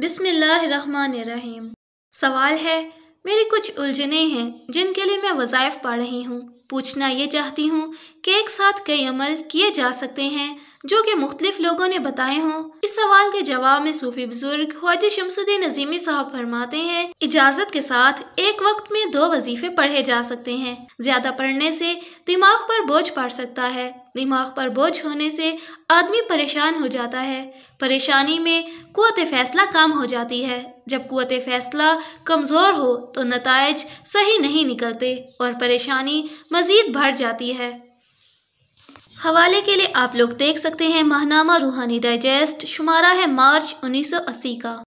बिस्मिल्लाहिर्रहमानिर्रहीम सवाल है मेरी कुछ उलझने हैं जिनके लिए मैं वज़ाइफ पा रही हूँ पूछना ये चाहती हूँ कि एक साथ कई अमल किए जा सकते हैं जो कि मुख्तलिफ लोगों ने बताए हों इस सवाल के जवाब में सूफी बुजुर्ग ख्वाजा शमसुद्दीन नजीमी साहब फरमाते हैं इजाजत के साथ एक वक्त में दो वजीफे पढ़े जा सकते हैं ज्यादा पढ़ने से दिमाग पर बोझ पड़ सकता है दिमाग पर बोझ होने से आदमी परेशान हो जाता है परेशानी में कुत फैसला कम हो जाती है जब कुत फैसला कमज़ोर हो तो नतज सही नहीं निकलते और परेशानी मज़ीद बढ़ जाती है हवाले के लिए आप लोग देख सकते हैं महनामा रूहानी डाइजेस्ट शुमारा है मार्च 1980 का